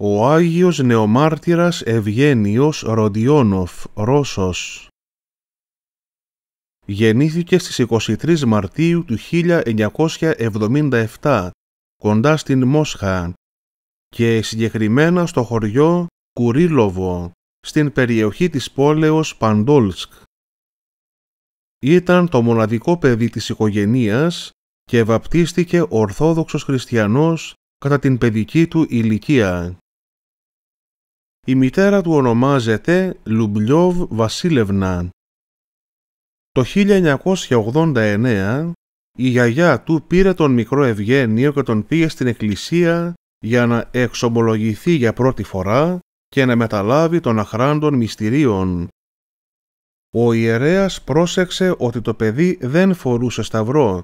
Ο Άγιος Νεομάρτυρας Ευγένιος Ροντιόνοφ, Ρώσος. Γεννήθηκε στις 23 Μαρτίου του 1977, κοντά στην Μόσχα, και συγκεκριμένα στο χωριό Κουρίλοβο, στην περιοχή της πόλεως Παντόλσκ. Ήταν το μοναδικό παιδί της οικογενείας και βαπτίστηκε ορθόδοξος χριστιανός κατά την παιδική του ηλικία. Η μητέρα του ονομάζεται Λουμπλιόβ Βασίλευνα. Το 1989 η γιαγιά του πήρε τον μικρό Ευγένιο και τον πήγε στην εκκλησία για να εξομολογηθεί για πρώτη φορά και να μεταλάβει των αχράντων μυστηρίων. Ο ιερέας πρόσεξε ότι το παιδί δεν φορούσε σταυρό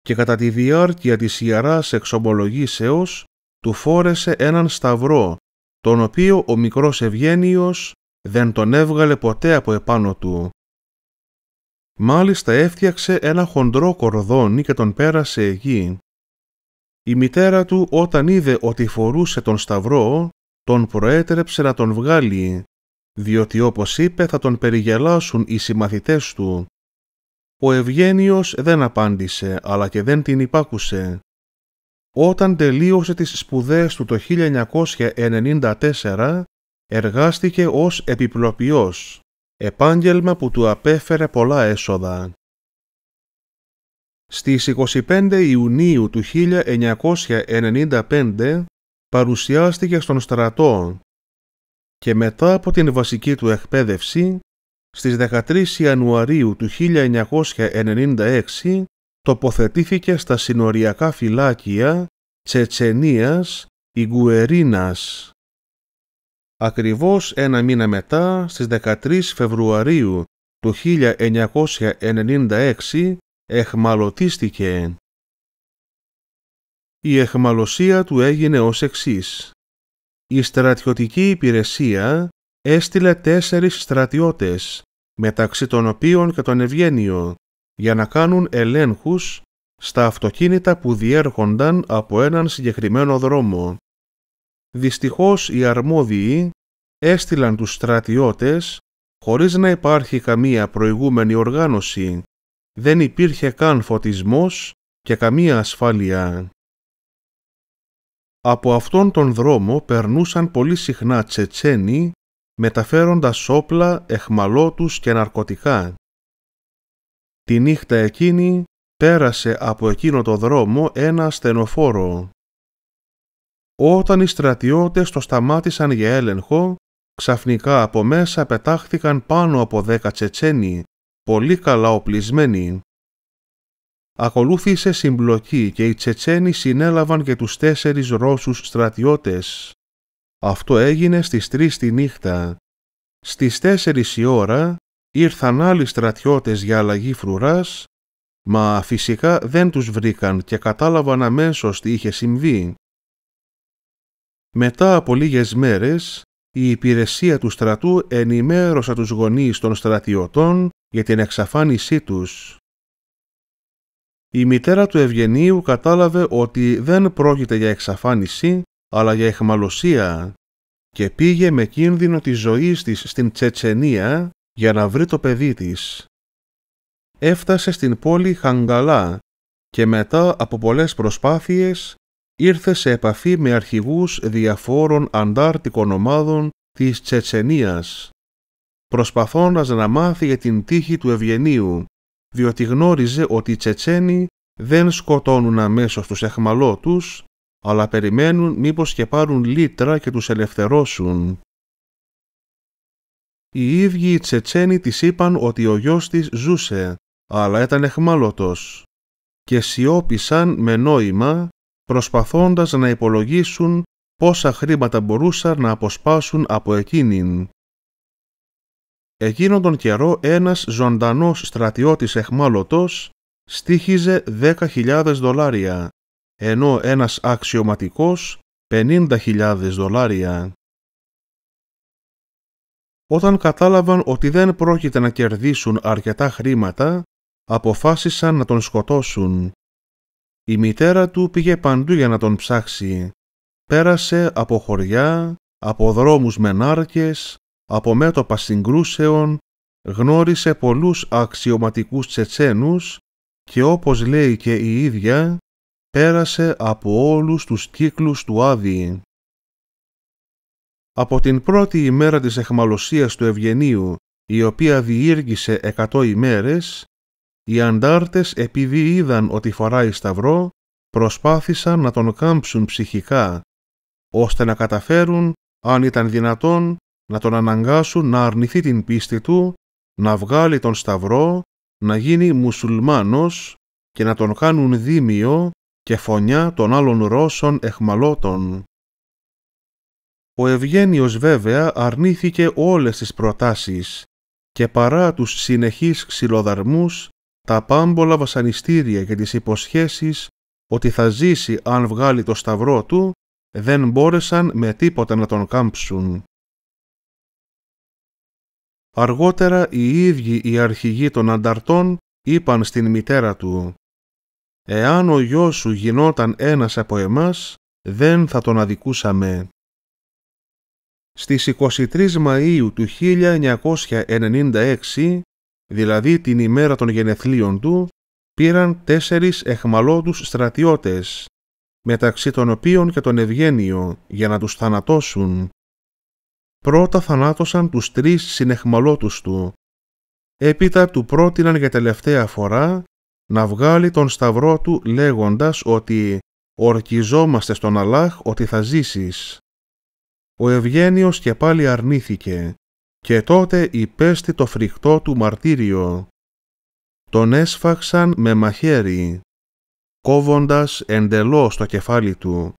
και κατά τη διάρκεια της ιεράς εξομολογήσεως του φόρεσε έναν σταυρό τον οποίο ο μικρός Ευγένιος δεν τον έβγαλε ποτέ από επάνω του. Μάλιστα έφτιαξε ένα χοντρό κορδόνι και τον πέρασε εκεί. Η μητέρα του όταν είδε ότι φορούσε τον σταυρό, τον προέτρεψε να τον βγάλει, διότι όπως είπε θα τον περιγελάσουν οι συμμαθητές του. Ο Ευγένιος δεν απάντησε, αλλά και δεν την υπάκουσε. Όταν τελείωσε τις σπουδές του το 1994, εργάστηκε ως επιπλοποιός, επάγγελμα που του απέφερε πολλά έσοδα. Στις 25 Ιουνίου του 1995 παρουσιάστηκε στον στρατό και μετά από την βασική του εκπαίδευση, στις 13 Ιανουαρίου του 1996 τοποθετήθηκε στα συνοριακά φυλάκια Τσετσενίας Ιγκουερίνας. Ακριβώς ένα μήνα μετά, στις 13 Φεβρουαρίου του 1996, εχμαλωτίστηκε. Η εχμαλωσία του έγινε ως εξής. Η στρατιωτική υπηρεσία έστειλε τέσσερις στρατιώτες, μεταξύ των οποίων και τον Ευγένιο, για να κάνουν ελέγχους στα αυτοκίνητα που διέρχονταν από έναν συγκεκριμένο δρόμο. Δυστυχώς οι αρμόδιοι έστειλαν τους στρατιώτες χωρίς να υπάρχει καμία προηγούμενη οργάνωση. Δεν υπήρχε καν φωτισμός και καμία ασφάλεια. Από αυτόν τον δρόμο περνούσαν πολύ συχνά τσετσένοι μεταφέροντας όπλα, εχμαλώτους και ναρκωτικά. Τη νύχτα εκείνη πέρασε από εκείνο το δρόμο ένα στενοφόρο. Όταν οι στρατιώτες το σταμάτησαν για έλεγχο, ξαφνικά από μέσα πετάχθηκαν πάνω από δέκα τσετσένοι, πολύ καλά οπλισμένοι. Ακολούθησε συμπλοκή και οι Τσετσένοι συνέλαβαν και τους τέσσερις Ρώσους στρατιώτες. Αυτό έγινε στις τρεις τη νύχτα. Στις τέσσερις η ώρα ήρθαν άλλοι στρατιώτες για αλλαγή φρουράς, μα φυσικά δεν τους βρήκαν και κατάλαβαν αμέσως τι είχε συμβεί. Μετά από λίγες μέρες, η υπηρεσία του στρατού ενημέρωσε τους γονείς των στρατιωτών για την εξαφάνισή τους. Η μητέρα του Ευγενίου κατάλαβε ότι δεν πρόκειται για εξαφάνιση, αλλά για εχμαλωσία και πήγε με κίνδυνο της ζωής της στην Τσετσενία για να βρει το παιδί της. Έφτασε στην πόλη Χαγκαλά και μετά από πολλές προσπάθειες ήρθε σε επαφή με αρχηγούς διαφόρων αντάρτικων ομάδων της Τσετσενίας, προσπαθώντας να μάθει για την τύχη του Ευγενίου, διότι γνώριζε ότι οι Τσετσένοι δεν σκοτώνουν αμέσως τους εχμαλώτους, αλλά περιμένουν μήπως και πάρουν λίτρα και τους ελευθερώσουν. Οι ίδιοι οι Τσετσένοι της είπαν ότι ο γιος της ζούσε, αλλά ήταν εχμάλωτος και σιώπησαν με νόημα προσπαθώντας να υπολογίσουν πόσα χρήματα μπορούσαν να αποσπάσουν από εκείνην. Εκείνον τον καιρό ένας ζωντανός στρατιώτης εχμάλωτος στήχιζε 10.000 δολάρια, ενώ ένας αξιωματικός 50.000 δολάρια. Όταν κατάλαβαν ότι δεν πρόκειται να κερδίσουν αρκετά χρήματα, αποφάσισαν να τον σκοτώσουν. Η μητέρα του πήγε παντού για να τον ψάξει. Πέρασε από χωριά, από δρόμους με νάρκες, από μέτωπα συγκρούσεων, γνώρισε πολλούς αξιωματικούς τσετσένους και όπως λέει και η ίδια, πέρασε από όλους τους κύκλους του Άδη. Από την πρώτη ημέρα της εχμαλωσίας του Ευγενίου, η οποία διήργησε εκατό ημέρες, οι αντάρτες επειδή είδαν ότι φοράει σταυρό, προσπάθησαν να τον κάμψουν ψυχικά, ώστε να καταφέρουν, αν ήταν δυνατόν, να τον αναγκάσουν να αρνηθεί την πίστη του, να βγάλει τον σταυρό, να γίνει μουσουλμάνος και να τον κάνουν δίμιο και φωνιά των άλλων Ρώσων εχμαλώτων. Ο Ευγένιος βέβαια αρνήθηκε όλες τις προτάσεις και παρά τους συνεχείς ξυλοδαρμούς, τα πάμπολα βασανιστήρια και τις υποσχέσεις ότι θα ζήσει αν βγάλει το σταυρό του, δεν μπόρεσαν με τίποτα να τον κάμψουν. Αργότερα οι ίδιοι οι αρχηγοί των ανταρτών είπαν στην μητέρα του «Εάν ο γιος σου γινόταν ένας από εμάς, δεν θα τον αδικούσαμε». Στις 23 Μαΐου του 1996, δηλαδή την ημέρα των γενεθλίων του, πήραν τέσσερις εχμαλώτους στρατιώτες, μεταξύ των οποίων και τον Ευγένιο, για να τους θανατώσουν. Πρώτα θανάτωσαν τους τρεις συνεχμαλώτους του. Έπειτα του πρότειναν για τελευταία φορά να βγάλει τον σταυρό του λέγοντας ότι «Ορκιζόμαστε στον Αλλάχ ότι θα ζήσεις» ο Ευγένιος και πάλι αρνήθηκε και τότε υπέστη το φρικτό του μαρτύριο. Τον έσφαξαν με μαχαίρι, κόβοντας εντελώς το κεφάλι του,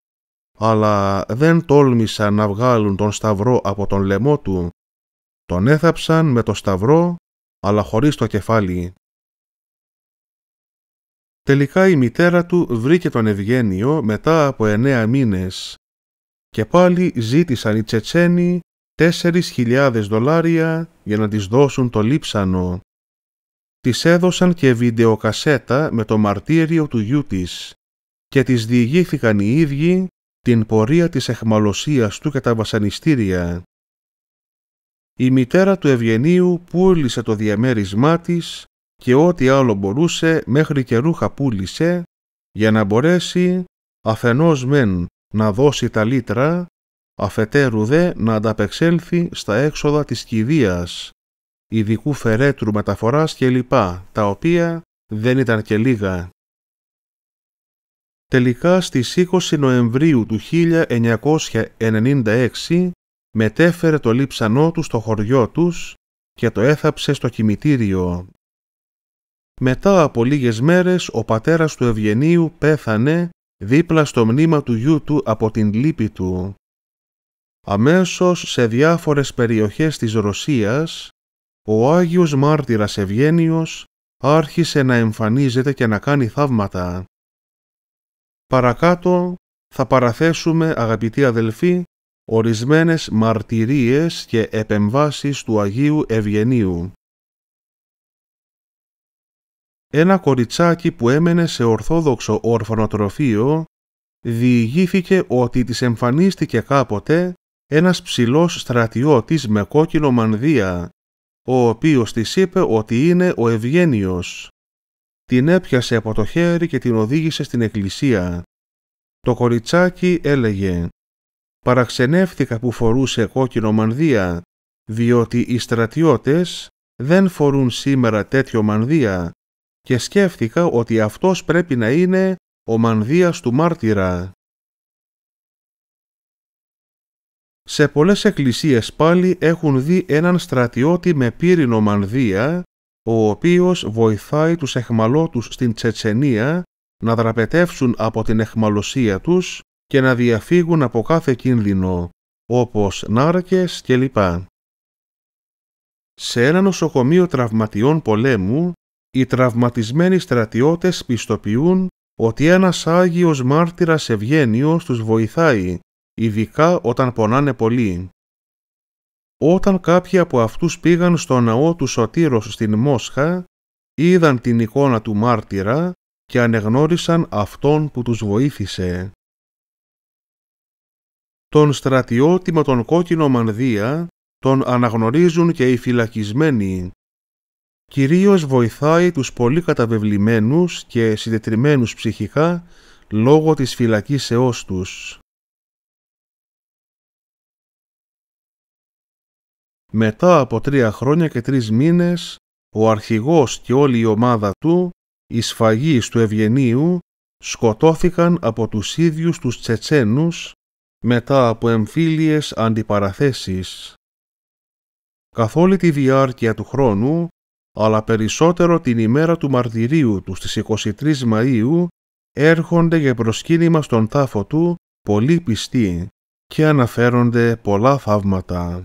αλλά δεν τόλμησαν να βγάλουν τον σταυρό από τον λαιμό του. Τον έθαψαν με το σταυρό, αλλά χωρίς το κεφάλι. Τελικά η μητέρα του βρήκε τον Ευγένιο μετά από εννέα μήνες και πάλι ζήτησαν οι Τσετσένοι 4.000 δολάρια για να τις δώσουν το λείψανο. Της έδωσαν και βιντεοκασέτα με το μαρτύριο του γιού της και της διηγήθηκαν οι ίδιοι την πορεία της εχμαλωσίας του και τα βασανιστήρια. Η μητέρα του Ευγενίου πούλησε το διαμέρισμά της και ό,τι άλλο μπορούσε μέχρι και ρούχα πούλησε για να μπορέσει αφενός μεν να δώσει τα λίτρα, αφετέρου δε να ανταπεξέλθει στα έξοδα της κηδείας, ειδικού φερέτρου μεταφοράς κλπ, τα οποία δεν ήταν και λίγα. Τελικά στις 20 Νοεμβρίου του 1996 μετέφερε το λείψανό του στο χωριό τους και το έθαψε στο κημητήριο. Μετά από λίγες μέρες ο πατέρας του Ευγενίου πέθανε δίπλα στο μνήμα του γιού του από την λύπη του. Αμέσως σε διάφορες περιοχές της Ρωσίας, ο Άγιος Μάρτυρας Ευγένιος άρχισε να εμφανίζεται και να κάνει θαύματα. Παρακάτω θα παραθέσουμε, αγαπητοί αδελφοί, ορισμένες μαρτυρίες και επεμβάσεις του Αγίου Ευγενίου ένα κοριτσάκι που έμενε σε ορθόδοξο ορφανοτροφείο διηγήθηκε ότι της εμφανίστηκε κάποτε ένας ψηλός στρατιώτης με κόκκινο μανδύα, ο οποίος της είπε ότι είναι ο Ευγένιος. Την έπιασε από το χέρι και την οδήγησε στην εκκλησία. Το κοριτσάκι έλεγε «Παραξενεύτηκα που φορούσε κόκκινο μανδύα, διότι οι στρατιώτες δεν φορούν σήμερα τέτοιο μανδύα και σκέφτηκα ότι αυτός πρέπει να είναι ο μανδύας του μάρτυρα. Σε πολλές εκκλησίες πάλι έχουν δει έναν στρατιώτη με πύρινο μανδύα, ο οποίος βοηθάει τους εχμαλώτους στην Τσετσενία να δραπετεύσουν από την εχμαλωσία τους και να διαφύγουν από κάθε κίνδυνο, όπως νάρκες κλπ. Σε ένα νοσοκομείο τραυματιών πολέμου οι τραυματισμένοι στρατιώτες πιστοποιούν ότι ένας Άγιος Μάρτυρας Ευγένιος τους βοηθάει, ειδικά όταν πονάνε πολύ. Όταν κάποιοι από αυτούς πήγαν στο ναό του Σωτήρος στην Μόσχα, είδαν την εικόνα του μάρτυρα και ανεγνώρισαν αυτόν που τους βοήθησε. Τον στρατιώτη με τον κόκκινο μανδύα τον αναγνωρίζουν και οι φυλακισμένοι, κυρίως βοηθάει τους πολύ καταβεβλημένους και συντετριμένους ψυχικά λόγω της φυλακίσεώς τους. Μετά από τρία χρόνια και τρεις μήνες, ο αρχηγός και όλη η ομάδα του, οι σφαγείς του Ευγενίου, σκοτώθηκαν από τους ίδιους τους Τσετσένους μετά από εμφύλιες αντιπαραθέσεις. Καθ' όλη τη διάρκεια του χρόνου, αλλά περισσότερο την ημέρα του μαρτυρίου του στις 23 Μαΐου έρχονται για προσκύνημα στον τάφο του πολλοί πιστοί και αναφέρονται πολλά θαύματα.